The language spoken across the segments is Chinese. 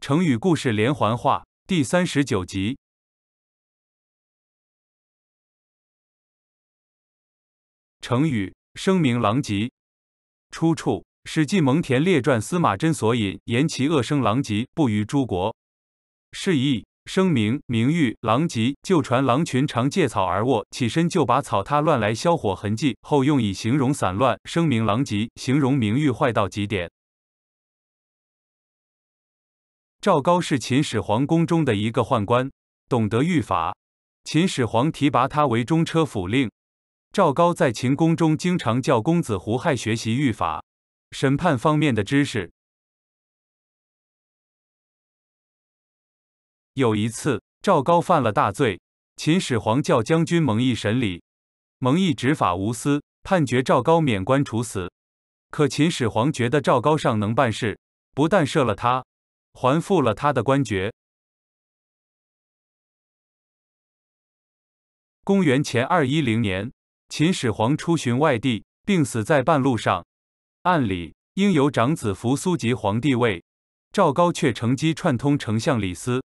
成语故事连环画第三十九集。成语声名狼藉，出处《史记蒙恬列传》司马真所引，言其恶声狼藉，不于诸国。释义：声名名誉狼藉，旧传狼群常借草而卧，起身就把草踏乱来，消火痕迹。后用以形容散乱，声名狼藉，形容名誉坏到极点。赵高是秦始皇宫中的一个宦官，懂得御法。秦始皇提拔他为中车府令。赵高在秦宫中经常教公子胡亥学习御法、审判方面的知识。有一次，赵高犯了大罪，秦始皇叫将军蒙毅审理。蒙毅执法无私，判决赵高免官处死。可秦始皇觉得赵高尚能办事，不但赦了他。还复了他的官爵。公元前二一零年，秦始皇出巡外地，病死在半路上。按理应由长子扶苏即皇帝位，赵高却乘机串通丞相李斯，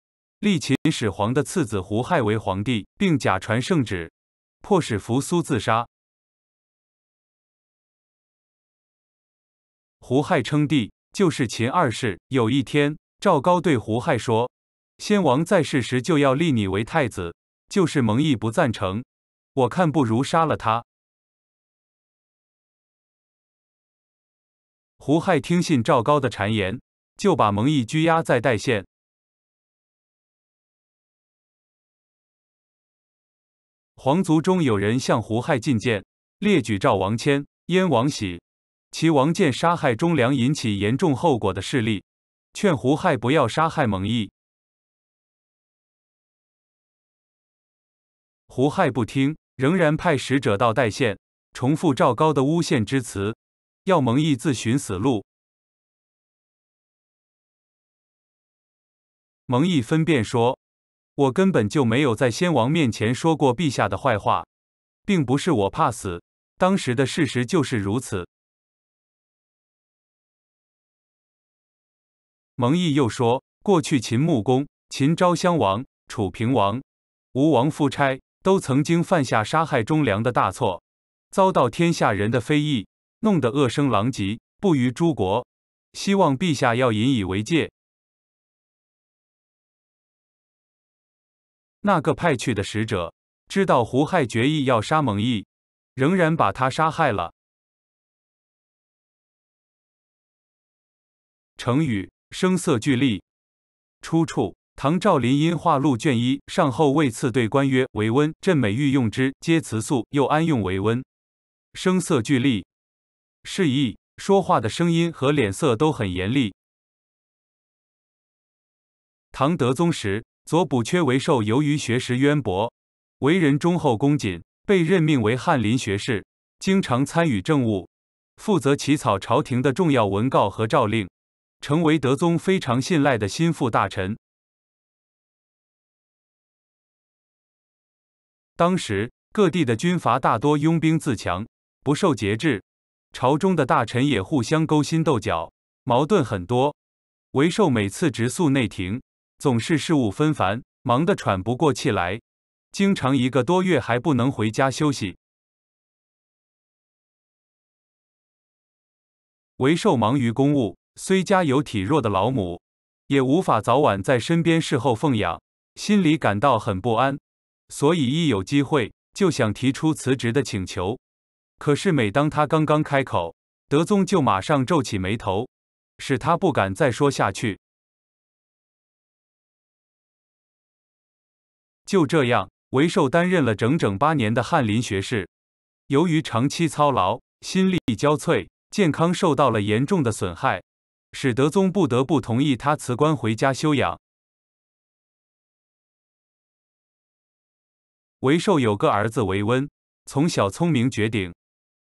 立秦始皇的次子胡亥为皇帝，并假传圣旨，迫使扶苏自杀。胡亥称帝，就是秦二世。有一天。赵高对胡亥说：“先王在世时就要立你为太子，就是蒙毅不赞成，我看不如杀了他。”胡亥听信赵高的谗言，就把蒙毅拘押在代县。皇族中有人向胡亥进谏，列举赵王迁、燕王喜、齐王建杀害忠良，引起严重后果的事例。劝胡亥不要杀害蒙毅，胡亥不听，仍然派使者到代县，重复赵高的诬陷之词，要蒙毅自寻死路。蒙毅分辨说：“我根本就没有在先王面前说过陛下的坏话，并不是我怕死，当时的事实就是如此。”蒙毅又说：“过去秦穆公、秦昭襄王、楚平王、吴王夫差都曾经犯下杀害忠良的大错，遭到天下人的非议，弄得恶声狼藉，不于诸国。希望陛下要引以为戒。”那个派去的使者知道胡亥决意要杀蒙毅，仍然把他杀害了。成语。声色俱厉，出处《唐赵林因画录卷一》上后未赐对官曰：“为温，朕每欲用之，皆辞素，又安用为温？”声色俱厉，示意说话的声音和脸色都很严厉。唐德宗时，左补缺为寿由于学识渊博，为人忠厚恭谨，被任命为翰林学士，经常参与政务，负责起草朝廷的重要文告和诏令。成为德宗非常信赖的心腹大臣。当时各地的军阀大多拥兵自强，不受节制；朝中的大臣也互相勾心斗角，矛盾很多。韦寿每次直宿内廷，总是事务纷繁，忙得喘不过气来，经常一个多月还不能回家休息。韦寿忙于公务。虽家有体弱的老母，也无法早晚在身边侍候奉养，心里感到很不安，所以一有机会就想提出辞职的请求。可是每当他刚刚开口，德宗就马上皱起眉头，使他不敢再说下去。就这样，韦寿担任了整整八年的翰林学士，由于长期操劳，心力交瘁，健康受到了严重的损害。史德宗不得不同意他辞官回家休养。韦寿有个儿子韦温，从小聪明绝顶，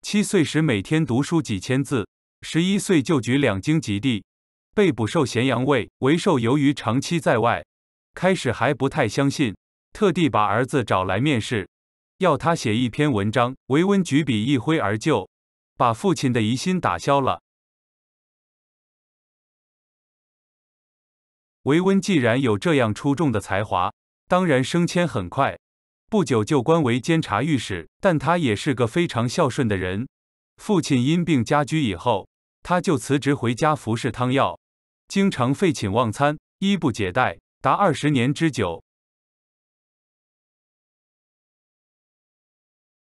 七岁时每天读书几千字，十一岁就举两经及第，被捕授咸阳尉。韦寿由于长期在外，开始还不太相信，特地把儿子找来面试，要他写一篇文章。韦温举笔一挥而就，把父亲的疑心打消了。维温既然有这样出众的才华，当然升迁很快，不久就官为监察御史。但他也是个非常孝顺的人，父亲因病家居以后，他就辞职回家服侍汤药，经常废寝忘餐，衣不解带，达二十年之久。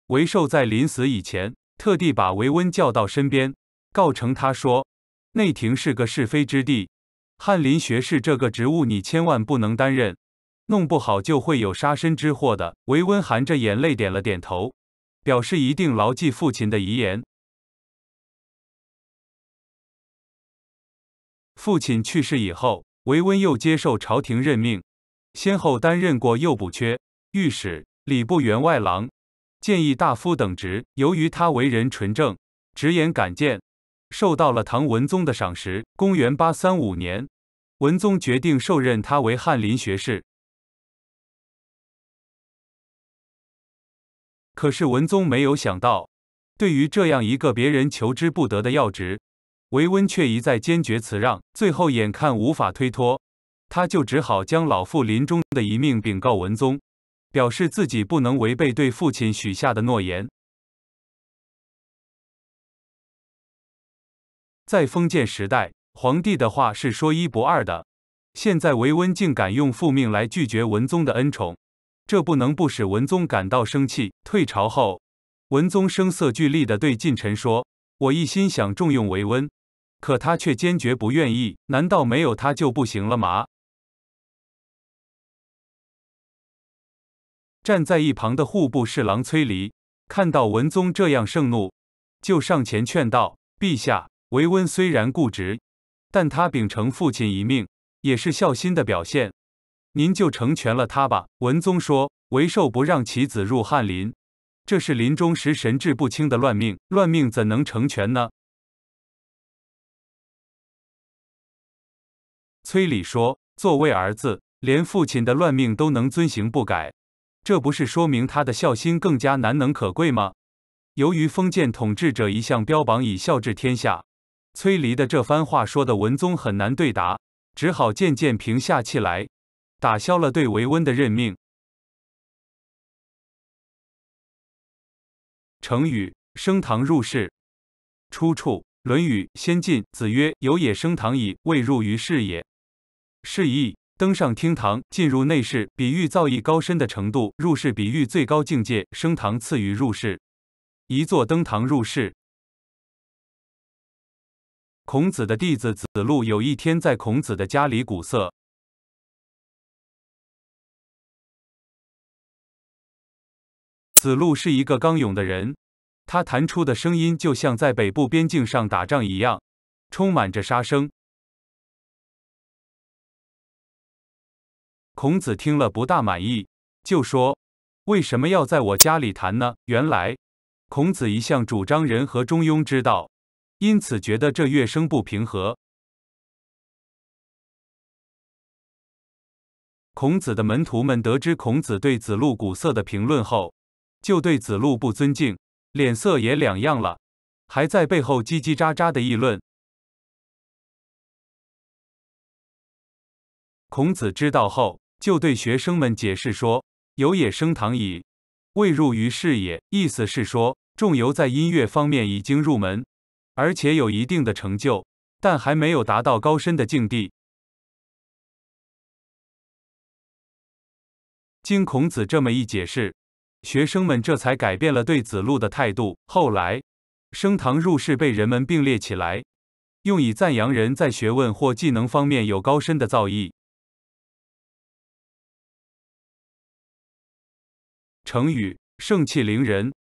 韦寿在临死以前，特地把维温叫到身边，告成他说：“内廷是个是非之地。”翰林学士这个职务，你千万不能担任，弄不好就会有杀身之祸的。维温含着眼泪点了点头，表示一定牢记父亲的遗言。父亲去世以后，维温又接受朝廷任命，先后担任过右补阙、御史、礼部员外郎、谏议大夫等职。由于他为人纯正，直言敢谏。受到了唐文宗的赏识。公元八三五年，文宗决定授任他为翰林学士。可是文宗没有想到，对于这样一个别人求之不得的要职，韦温却一再坚决辞让。最后眼看无法推脱，他就只好将老父临终的一命禀告文宗，表示自己不能违背对父亲许下的诺言。在封建时代，皇帝的话是说一不二的。现在韦温竟敢用复命来拒绝文宗的恩宠，这不能不使文宗感到生气。退朝后，文宗声色俱厉地对近臣说：“我一心想重用韦温，可他却坚决不愿意。难道没有他就不行了吗？”站在一旁的户部侍郎崔黎看到文宗这样盛怒，就上前劝道：“陛下。”韦温虽然固执，但他秉承父亲一命，也是孝心的表现。您就成全了他吧。文宗说：“韦寿不让其子入翰林，这是临终时神志不清的乱命，乱命怎能成全呢？”崔礼说：“作为儿子，连父亲的乱命都能遵行不改，这不是说明他的孝心更加难能可贵吗？”由于封建统治者一向标榜以孝治天下。崔黎的这番话说的文宗很难对答，只好渐渐平下气来，打消了对维温的任命。成语“升堂入室”，出处《论语先进》：“子曰：有也升堂矣，未入于室也。”释义：登上厅堂，进入内室，比喻造诣高深的程度；入室，比喻最高境界；升堂，次于入室。一座登堂入室”。孔子的弟子子路有一天在孔子的家里鼓瑟。子路是一个刚勇的人，他弹出的声音就像在北部边境上打仗一样，充满着杀声。孔子听了不大满意，就说：“为什么要在我家里弹呢？”原来，孔子一向主张仁和中庸之道。因此觉得这乐声不平和。孔子的门徒们得知孔子对子路鼓瑟的评论后，就对子路不尊敬，脸色也两样了，还在背后叽叽喳喳的议论。孔子知道后，就对学生们解释说：“有也生堂矣，未入于是也。”意思是说，仲由在音乐方面已经入门。而且有一定的成就，但还没有达到高深的境地。经孔子这么一解释，学生们这才改变了对子路的态度。后来，升堂入室被人们并列起来，用以赞扬人在学问或技能方面有高深的造诣。成语“盛气凌人”，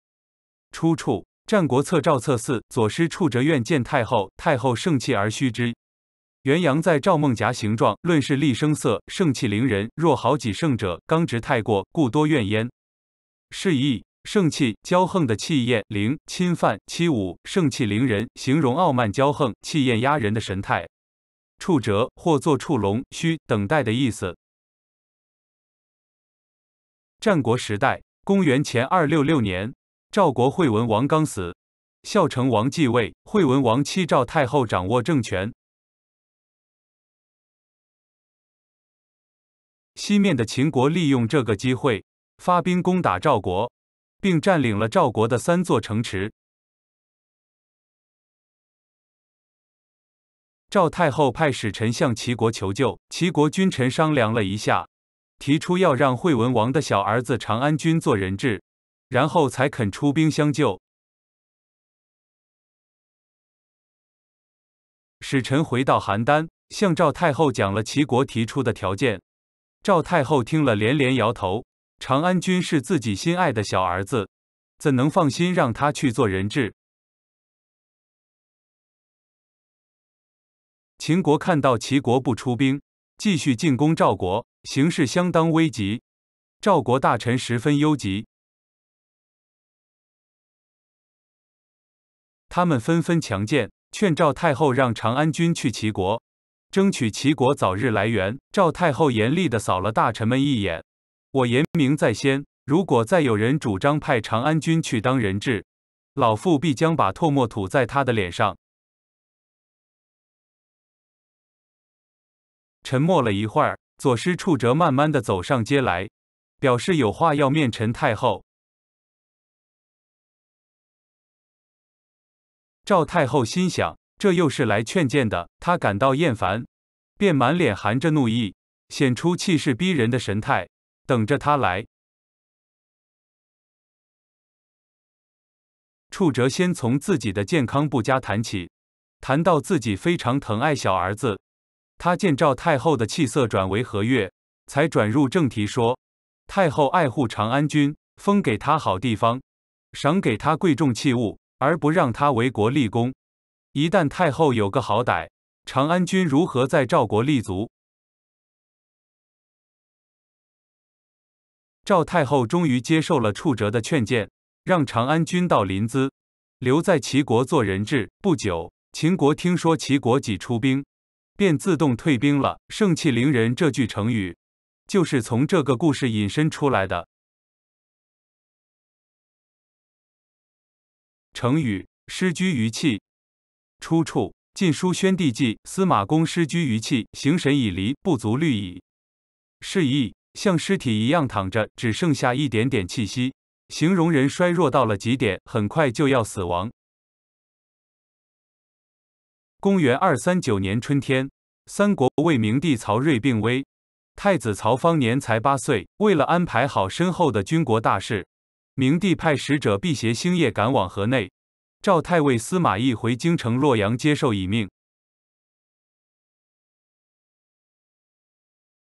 出处。《战国策·赵策四》：左师触折愿见太后，太后盛气而虚之。元阳在赵孟颊形状论事厉声色，盛气凌人。若好己胜者，刚直太过，故多怨焉。释义：盛气，骄横的气焰；凌，侵犯、欺侮；盛气凌人，形容傲慢骄横、气焰压人的神态。触折，或作触龙，嘘，等待的意思。战国时代，公元前二六六年。赵国惠文王刚死，孝成王继位，惠文王妻赵太后掌握政权。西面的秦国利用这个机会发兵攻打赵国，并占领了赵国的三座城池。赵太后派使臣向齐国求救，齐国君臣商量了一下，提出要让惠文王的小儿子长安君做人质。然后才肯出兵相救。使臣回到邯郸，向赵太后讲了齐国提出的条件。赵太后听了，连连摇头。长安君是自己心爱的小儿子，怎能放心让他去做人质？秦国看到齐国不出兵，继续进攻赵国，形势相当危急。赵国大臣十分忧急。他们纷纷强谏，劝赵太后让长安君去齐国，争取齐国早日来援。赵太后严厉地扫了大臣们一眼：“我言明在先，如果再有人主张派长安君去当人质，老妇必将把唾沫吐在他的脸上。”沉默了一会儿，左师触哲慢慢地走上街来，表示有话要面陈太后。赵太后心想，这又是来劝谏的，她感到厌烦，便满脸含着怒意，显出气势逼人的神态，等着他来。楚哲先从自己的健康不佳谈起，谈到自己非常疼爱小儿子，他见赵太后的气色转为和悦，才转入正题说：“太后爱护长安君，封给他好地方，赏给他贵重器物。”而不让他为国立功，一旦太后有个好歹，长安君如何在赵国立足？赵太后终于接受了触哲的劝谏，让长安君到临淄，留在齐国做人质。不久，秦国听说齐国已出兵，便自动退兵了。盛气凌人这句成语，就是从这个故事引申出来的。成语“尸居于气”，出处《晋书·宣帝纪》：“司马公尸居于气，形神已离，不足虑矣。”释义：像尸体一样躺着，只剩下一点点气息，形容人衰弱到了极点，很快就要死亡。公元二三九年春天，三国魏明帝曹睿病危，太子曹芳年才八岁，为了安排好身后的军国大事。明帝派使者辟邪星夜赶往河内，赵太尉司马懿回京城洛阳接受遗命。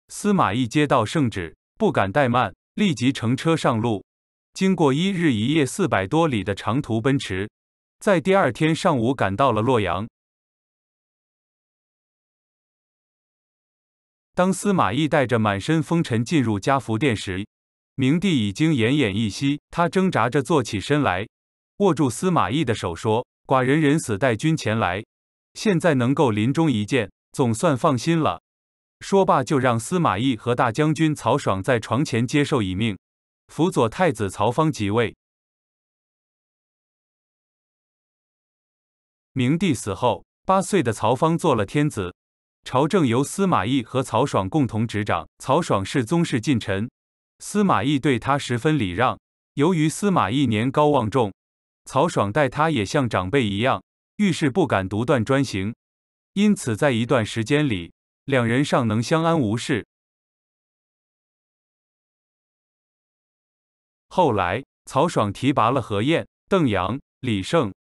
司马懿接到圣旨，不敢怠慢，立即乘车上路。经过一日一夜四百多里的长途奔驰，在第二天上午赶到了洛阳。当司马懿带着满身风尘进入嘉福殿时，明帝已经奄奄一息，他挣扎着坐起身来，握住司马懿的手说：“寡人人死，带军前来。现在能够临终一见，总算放心了。”说罢，就让司马懿和大将军曹爽在床前接受遗命，辅佐太子曹芳即位。明帝死后，八岁的曹芳做了天子，朝政由司马懿和曹爽共同执掌。曹爽是宗室近臣。司马懿对他十分礼让。由于司马懿年高望重，曹爽待他也像长辈一样，遇事不敢独断专行，因此在一段时间里，两人尚能相安无事。后来，曹爽提拔了何晏、邓阳、李胜、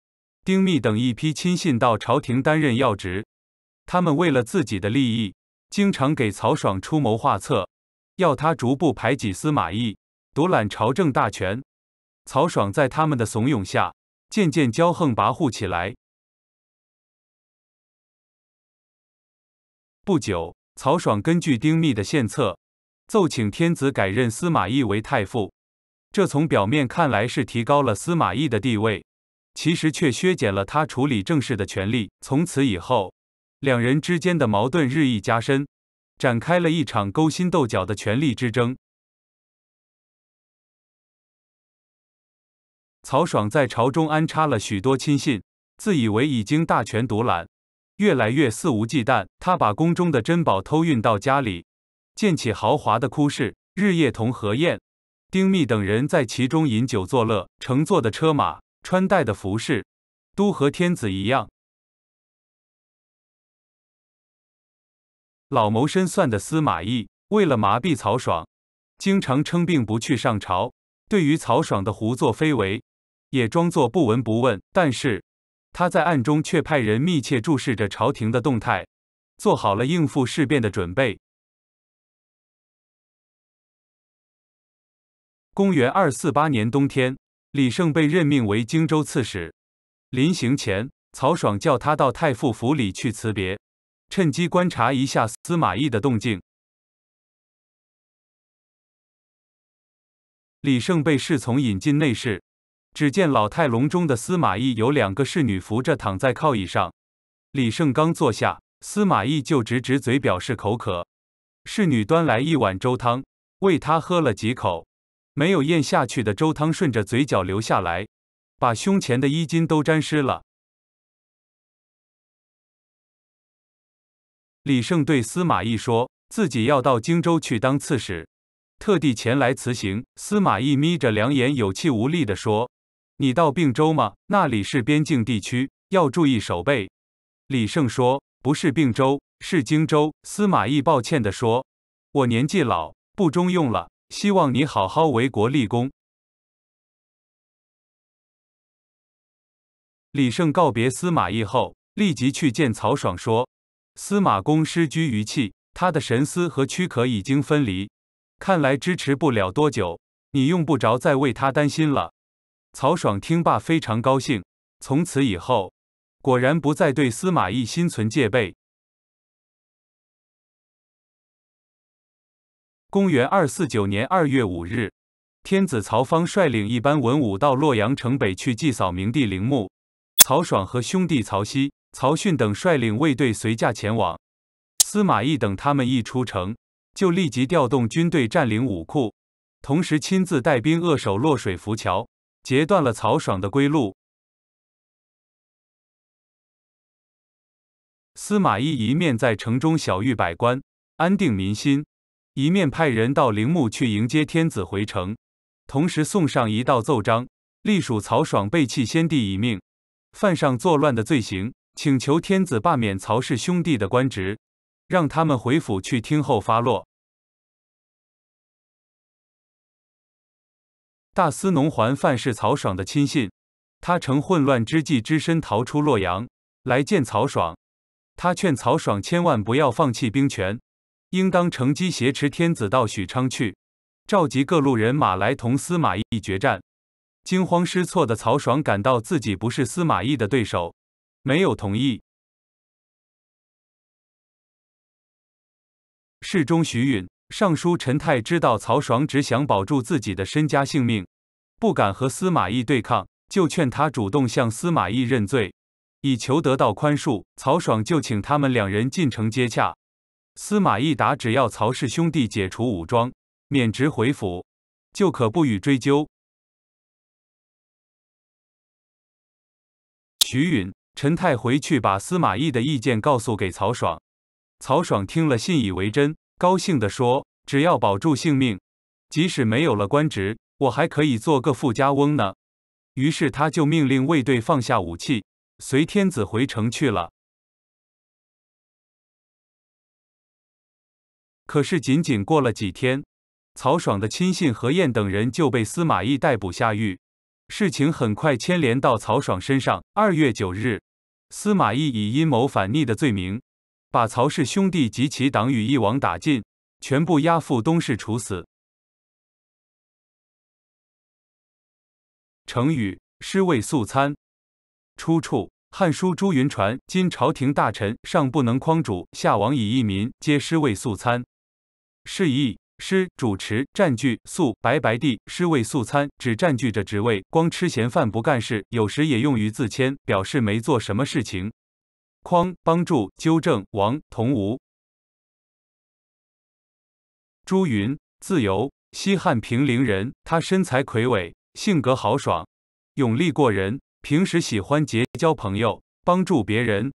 丁密等一批亲信到朝廷担任要职，他们为了自己的利益，经常给曹爽出谋划策。要他逐步排挤司马懿，独揽朝政大权。曹爽在他们的怂恿下，渐渐骄横跋扈起来。不久，曹爽根据丁密的献策，奏请天子改任司马懿为太傅。这从表面看来是提高了司马懿的地位，其实却削减了他处理政事的权利。从此以后，两人之间的矛盾日益加深。展开了一场勾心斗角的权力之争。曹爽在朝中安插了许多亲信，自以为已经大权独揽，越来越肆无忌惮。他把宫中的珍宝偷运到家里，建起豪华的哭室，日夜同何晏、丁密等人在其中饮酒作乐。乘坐的车马，穿戴的服饰，都和天子一样。老谋深算的司马懿，为了麻痹曹爽，经常称病不去上朝；对于曹爽的胡作非为，也装作不闻不问。但是他在暗中却派人密切注视着朝廷的动态，做好了应付事变的准备。公元二四八年冬天，李胜被任命为荆州刺史，临行前，曹爽叫他到太傅府里去辞别。趁机观察一下司马懿的动静。李胜被侍从引进内室，只见老态龙钟的司马懿有两个侍女扶着躺在靠椅上。李胜刚坐下，司马懿就直直嘴表示口渴。侍女端来一碗粥汤，喂他喝了几口，没有咽下去的粥汤顺着嘴角流下来，把胸前的衣襟都沾湿了。李胜对司马懿说：“自己要到荆州去当刺史，特地前来辞行。”司马懿眯着两眼，有气无力地说：“你到并州吗？那里是边境地区，要注意守备。”李胜说：“不是并州，是荆州。”司马懿抱歉地说：“我年纪老，不中用了，希望你好好为国立功。”李胜告别司马懿后，立即去见曹爽，说。司马公失居于气，他的神思和躯壳已经分离，看来支持不了多久。你用不着再为他担心了。曹爽听罢非常高兴，从此以后果然不再对司马懿心存戒备。公元二四九年二月五日，天子曹芳率领一班文武到洛阳城北去祭扫明帝陵墓，曹爽和兄弟曹熙、曹训等率领卫队随驾前往。司马懿等他们一出城，就立即调动军队占领武库，同时亲自带兵扼守洛水浮桥，截断了曹爽的归路。司马懿一面在城中小狱百官，安定民心，一面派人到陵墓去迎接天子回城，同时送上一道奏章，隶属曹爽背弃先帝一命，犯上作乱的罪行。请求天子罢免曹氏兄弟的官职，让他们回府去听候发落。大司农桓范是曹爽的亲信，他乘混乱之际只身逃出洛阳，来见曹爽。他劝曹爽千万不要放弃兵权，应当乘机挟持天子到许昌去，召集各路人马来同司马懿决战。惊慌失措的曹爽感到自己不是司马懿的对手。没有同意。侍中徐允、尚书陈泰知道曹爽只想保住自己的身家性命，不敢和司马懿对抗，就劝他主动向司马懿认罪，以求得到宽恕。曹爽就请他们两人进城接洽。司马懿答：“只要曹氏兄弟解除武装，免职回府，就可不予追究。”徐允。陈泰回去把司马懿的意见告诉给曹爽，曹爽听了信以为真，高兴地说：“只要保住性命，即使没有了官职，我还可以做个富家翁呢。”于是他就命令卫队放下武器，随天子回城去了。可是仅仅过了几天，曹爽的亲信何晏等人就被司马懿逮捕下狱。事情很快牵连到曹爽身上。二月九日，司马懿以阴谋反逆的罪名，把曹氏兄弟及其党羽一网打尽，全部押赴东市处死。成语“尸位素餐”，出处《汉书·朱云传》：“今朝廷大臣，上不能匡主，下王以一民，皆尸位素餐。”释义。师主持占据素白白地，师位素餐，只占据着职位，光吃闲饭不干事。有时也用于自谦，表示没做什么事情。匡帮助纠正王同吴。朱云自由，西汉平陵人。他身材魁伟，性格豪爽，勇力过人。平时喜欢结交朋友，帮助别人，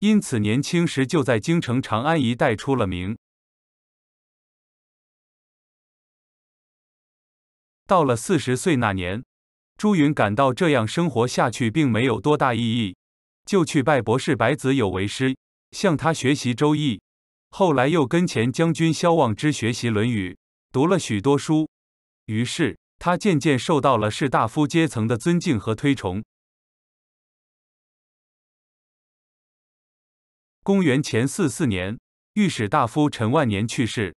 因此年轻时就在京城长安一带出了名。到了四十岁那年，朱云感到这样生活下去并没有多大意义，就去拜博士白子有为师，向他学习《周易》。后来又跟前将军萧望之学习《论语》，读了许多书。于是他渐渐受到了士大夫阶层的尊敬和推崇。公元前四四年，御史大夫陈万年去世，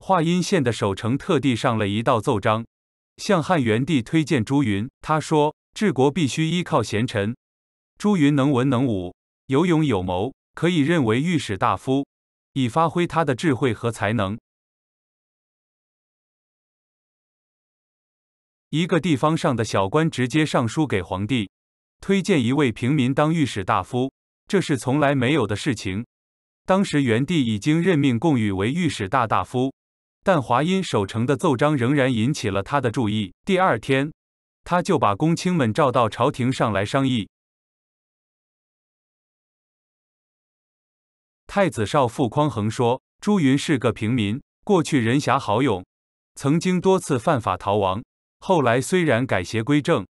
华阴县的守城特地上了一道奏章。向汉元帝推荐朱云，他说：“治国必须依靠贤臣，朱云能文能武，有勇有谋，可以任为御史大夫，以发挥他的智慧和才能。”一个地方上的小官直接上书给皇帝，推荐一位平民当御史大夫，这是从来没有的事情。当时元帝已经任命贡禹为御史大大夫。但华阴守城的奏章仍然引起了他的注意。第二天，他就把公卿们召到朝廷上来商议。太子少傅匡衡说：“朱云是个平民，过去人侠好勇，曾经多次犯法逃亡。后来虽然改邪归正，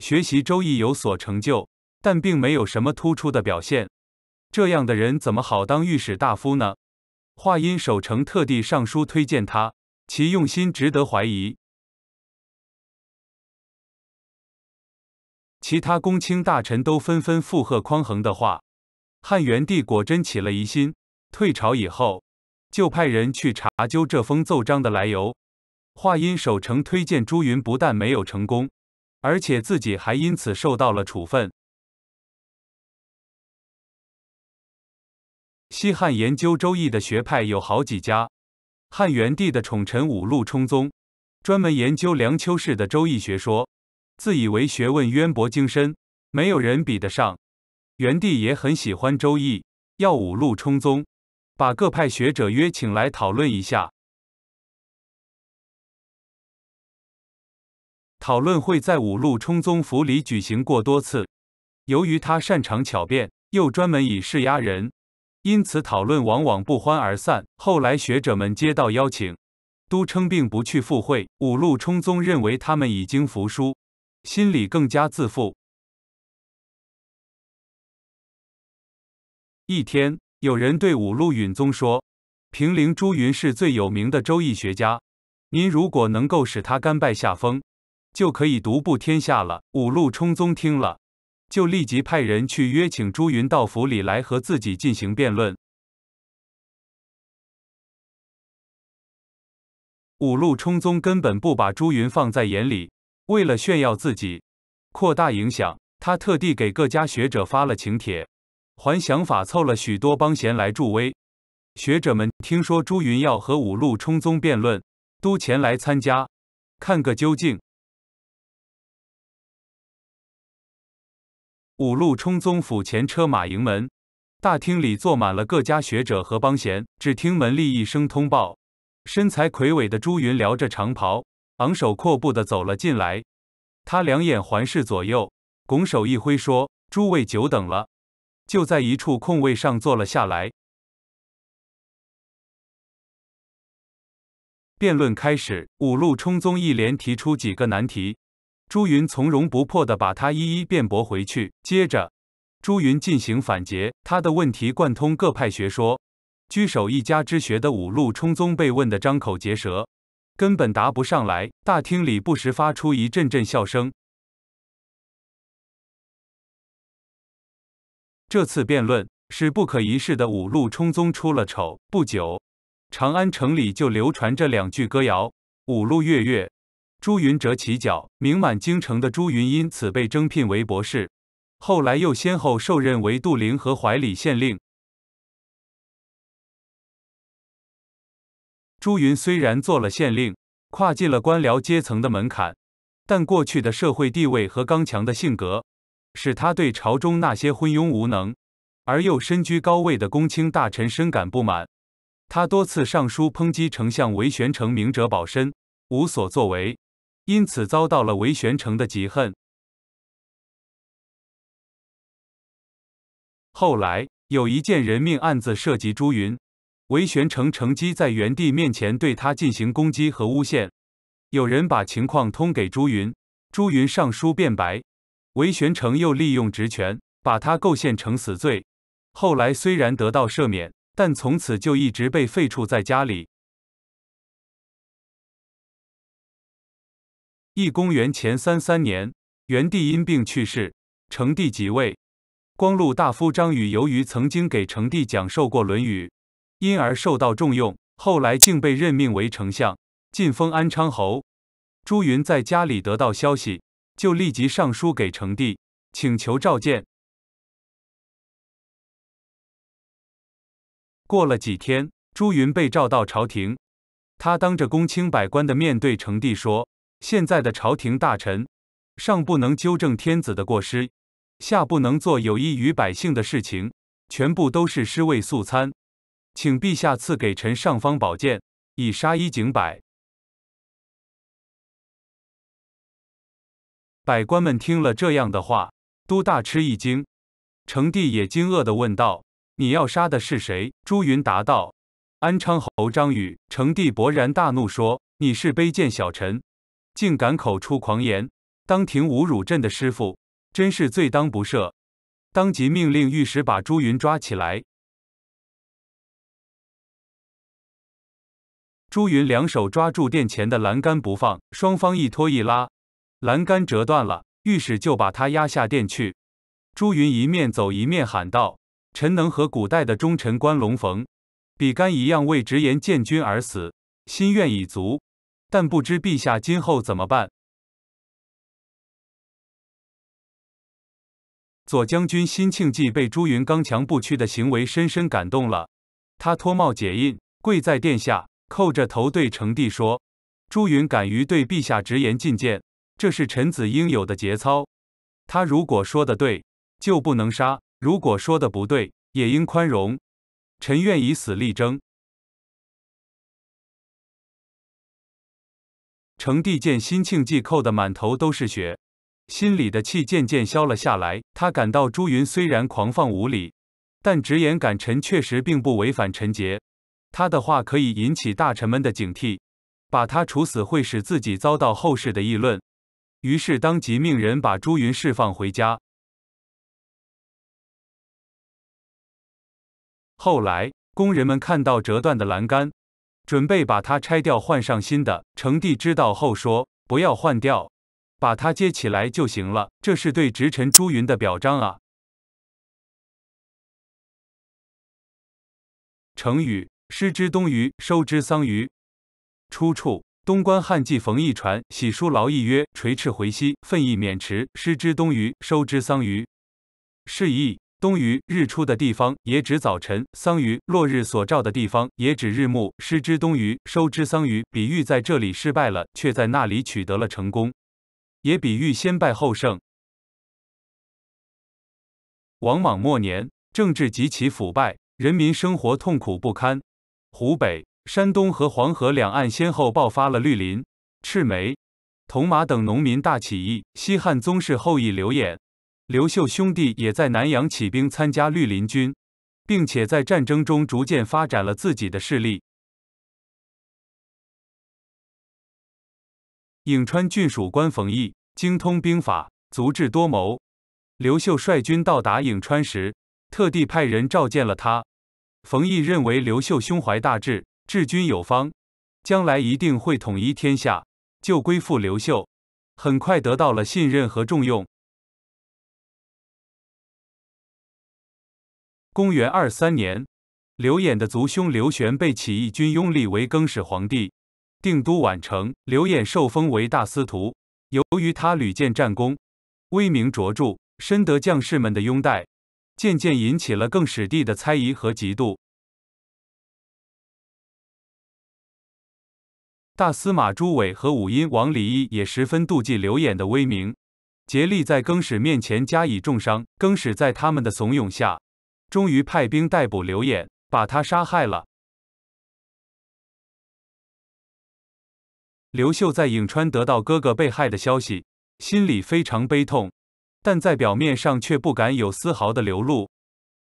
学习《周易》有所成就，但并没有什么突出的表现。这样的人怎么好当御史大夫呢？”华阴守城特地上书推荐他，其用心值得怀疑。其他公卿大臣都纷纷附和匡衡的话，汉元帝果真起了疑心，退朝以后就派人去查究这封奏章的来由。华阴守城推荐朱云不但没有成功，而且自己还因此受到了处分。西汉研究《周易》的学派有好几家。汉元帝的宠臣五路充宗，专门研究梁丘氏的《周易》学说，自以为学问渊博精深，没有人比得上。元帝也很喜欢《周易》，要五路充宗把各派学者约请来讨论一下。讨论会在五路充宗府里举行过多次。由于他擅长巧辩，又专门以势压人。因此，讨论往往不欢而散。后来，学者们接到邀请，都称病不去赴会。五路冲宗认为他们已经服输，心里更加自负。一天，有人对五路允宗说：“平陵朱云是最有名的周易学家，您如果能够使他甘拜下风，就可以独步天下了。”五路冲宗听了。就立即派人去约请朱云到府里来和自己进行辩论。五路冲宗根本不把朱云放在眼里，为了炫耀自己、扩大影响，他特地给各家学者发了请帖，还想法凑了许多帮闲来助威。学者们听说朱云要和五路冲宗辩论，都前来参加，看个究竟。五路冲宗府前车马营门，大厅里坐满了各家学者和帮闲。只听门吏一声通报，身材魁伟的朱云撩着长袍，昂首阔步的走了进来。他两眼环视左右，拱手一挥说：“诸位久等了。”就在一处空位上坐了下来。辩论开始，五路冲宗一连提出几个难题。朱云从容不迫地把他一一辩驳回去，接着朱云进行反诘，他的问题贯通各派学说，居首一家之学的五路冲宗被问得张口结舌，根本答不上来。大厅里不时发出一阵阵笑声。这次辩论是不可一世的五路冲宗出了丑。不久，长安城里就流传着两句歌谣：“五路月月朱云哲起脚，名满京城的朱云因此被征聘为博士，后来又先后受任为杜陵和怀里县令。朱云虽然做了县令，跨进了官僚阶层的门槛，但过去的社会地位和刚强的性格，使他对朝中那些昏庸无能而又身居高位的公卿大臣深感不满。他多次上书抨击丞相韦玄成明哲保身，无所作为。因此遭到了韦玄成的嫉恨。后来有一件人命案子涉及朱云，韦玄成乘机在元帝面前对他进行攻击和诬陷。有人把情况通给朱云，朱云上书辩白，韦玄成又利用职权把他构陷成死罪。后来虽然得到赦免，但从此就一直被废黜在家里。一公元前三三年，元帝因病去世，成帝即位。光禄大夫张禹由于曾经给成帝讲授过《论语》，因而受到重用，后来竟被任命为丞相，晋封安昌侯。朱云在家里得到消息，就立即上书给成帝，请求召见。过了几天，朱云被召到朝廷，他当着公卿百官的面对成帝说。现在的朝廷大臣，上不能纠正天子的过失，下不能做有益于百姓的事情，全部都是尸位素餐，请陛下赐给臣尚方宝剑，以杀一儆百。百官们听了这样的话，都大吃一惊。成帝也惊愕地问道：“你要杀的是谁？”朱云答道：“安昌侯张宇。”成帝勃然大怒说：“你是卑贱小臣！”竟敢口出狂言，当庭侮辱朕的师傅，真是罪当不赦！当即命令御史把朱云抓起来。朱云两手抓住殿前的栏杆不放，双方一拖一拉，栏杆折断了。御史就把他押下殿去。朱云一面走一面喊道：“臣能和古代的忠臣关龙逢、比干一样，为直言建君而死，心愿已足。”但不知陛下今后怎么办？左将军辛庆忌被朱云刚强不屈的行为深深感动了，他脱帽解印，跪在殿下，叩着头对成帝说：“朱云敢于对陛下直言进谏，这是臣子应有的节操。他如果说的对，就不能杀；如果说的不对，也应宽容。臣愿以死力争。”成帝见辛庆忌扣得满头都是血，心里的气渐渐消了下来。他感到朱云虽然狂放无礼，但直言敢臣确实并不违反臣节。他的话可以引起大臣们的警惕，把他处死会使自己遭到后世的议论。于是当即命人把朱云释放回家。后来，工人们看到折断的栏杆。准备把它拆掉，换上新的。成帝知道后说：“不要换掉，把它接起来就行了。”这是对直臣朱云的表彰啊。成语“失之东隅，收之桑榆”。出处：东关汉记冯异传。喜书劳役曰：“垂翅回兮，奋意免池。失之东隅，收之桑榆。”释义。冬隅日出的地方也指早晨，桑榆落日所照的地方也指日暮。失之冬隅，收之桑榆，比喻在这里失败了，却在那里取得了成功，也比喻先败后胜。王莽末年，政治极其腐败，人民生活痛苦不堪。湖北、山东和黄河两岸先后爆发了绿林、赤眉、铜马等农民大起义。西汉宗室后裔刘演。刘秀兄弟也在南阳起兵，参加绿林军，并且在战争中逐渐发展了自己的势力。颍川郡属官冯异，精通兵法，足智多谋。刘秀率军到达颍川时，特地派人召见了他。冯异认为刘秀胸怀大志，治军有方，将来一定会统一天下，就归附刘秀，很快得到了信任和重用。公元二三年，刘演的族兄刘玄被起义军拥立为更始皇帝，定都宛城。刘演受封为大司徒。由于他屡建战功，威名卓著，深得将士们的拥戴，渐渐引起了更始帝的猜疑和嫉妒。大司马朱伟和武阴王李轶也十分妒忌刘演的威名，竭力在更始面前加以重伤。更始在他们的怂恿下。终于派兵逮捕刘演，把他杀害了。刘秀在颍川得到哥哥被害的消息，心里非常悲痛，但在表面上却不敢有丝毫的流露。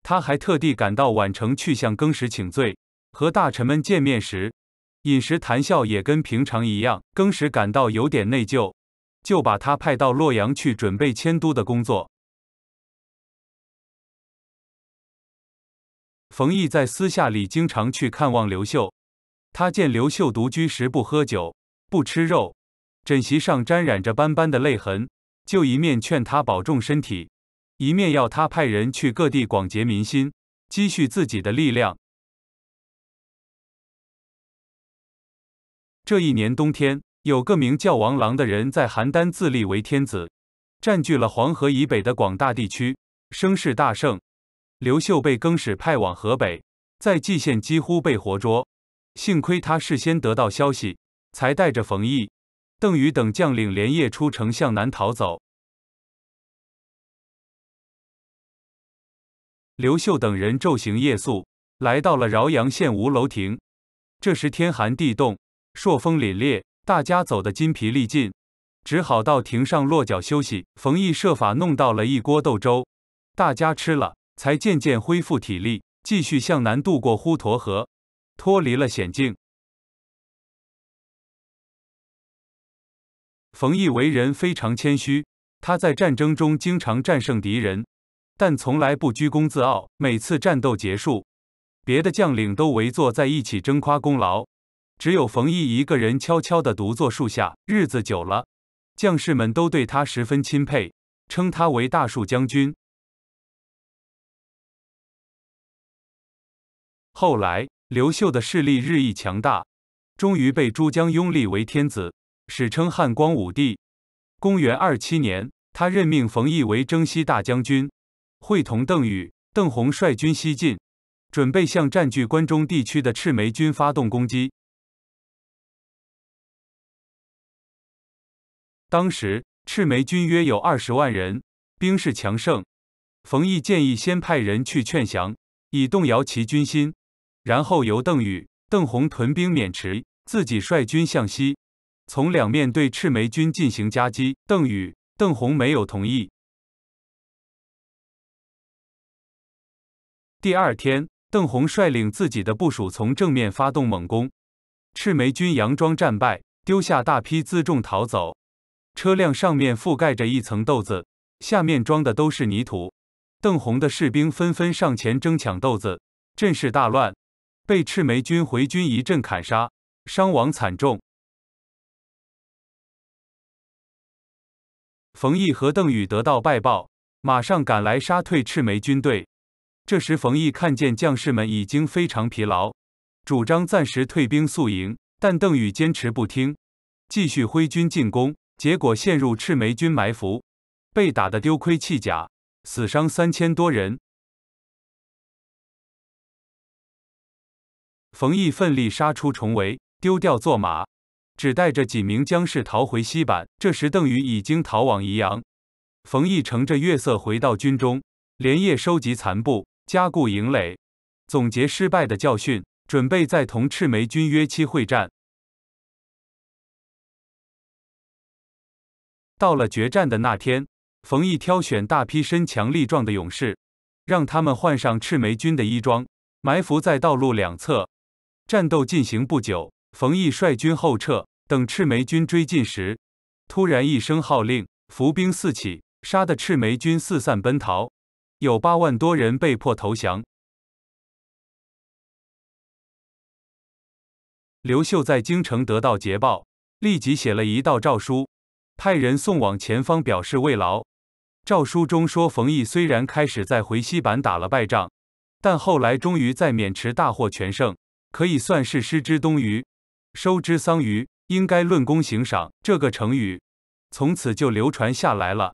他还特地赶到宛城去向更始请罪。和大臣们见面时，饮食谈笑也跟平常一样。更始感到有点内疚，就把他派到洛阳去准备迁都的工作。冯毅在私下里经常去看望刘秀，他见刘秀独居时不喝酒、不吃肉，枕席上沾染着斑斑的泪痕，就一面劝他保重身体，一面要他派人去各地广结民心，积蓄自己的力量。这一年冬天，有个名叫王郎的人在邯郸自立为天子，占据了黄河以北的广大地区，声势大盛。刘秀被更始派往河北，在蓟县几乎被活捉，幸亏他事先得到消息，才带着冯异、邓禹等将领连夜出城向南逃走。刘秀等人昼行夜宿，来到了饶阳县吴楼亭。这时天寒地冻，朔风凛冽，大家走得筋疲力尽，只好到亭上落脚休息。冯异设法弄到了一锅豆粥，大家吃了。才渐渐恢复体力，继续向南渡过滹沱河，脱离了险境。冯异为人非常谦虚，他在战争中经常战胜敌人，但从来不居功自傲。每次战斗结束，别的将领都围坐在一起争夸功劳，只有冯异一个人悄悄地独坐树下。日子久了，将士们都对他十分钦佩，称他为大树将军。后来，刘秀的势力日益强大，终于被诸将拥立为天子，史称汉光武帝。公元二七年，他任命冯异为征西大将军，会同邓禹、邓弘率军西进，准备向占据关中地区的赤眉军发动攻击。当时，赤眉军约有二十万人，兵势强盛。冯异建议先派人去劝降，以动摇其军心。然后由邓禹、邓弘屯兵渑池，自己率军向西，从两面对赤眉军进行夹击。邓禹、邓弘没有同意。第二天，邓弘率领自己的部署从正面发动猛攻，赤眉军佯装战败，丢下大批辎重逃走，车辆上面覆盖着一层豆子，下面装的都是泥土。邓弘的士兵纷纷上前争抢豆子，阵势大乱。被赤眉军回军一阵砍杀，伤亡惨重。冯毅和邓禹得到败报，马上赶来杀退赤眉军队。这时，冯毅看见将士们已经非常疲劳，主张暂时退兵宿营，但邓禹坚持不听，继续挥军进攻，结果陷入赤眉军埋伏，被打得丢盔弃甲，死伤三千多人。冯毅奋力杀出重围，丢掉坐马，只带着几名将士逃回西坂。这时邓禹已经逃往宜阳。冯毅乘着月色回到军中，连夜收集残部，加固营垒，总结失败的教训，准备再同赤眉军约期会战。到了决战的那天，冯毅挑选大批身强力壮的勇士，让他们换上赤眉军的衣装，埋伏在道路两侧。战斗进行不久，冯毅率军后撤。等赤眉军追进时，突然一声号令，伏兵四起，杀得赤眉军四散奔逃，有八万多人被迫投降。刘秀在京城得到捷报，立即写了一道诏书，派人送往前方表示慰劳。诏书中说，冯毅虽然开始在回西坂打了败仗，但后来终于在渑池大获全胜。可以算是失之东隅，收之桑榆，应该论功行赏。这个成语从此就流传下来了。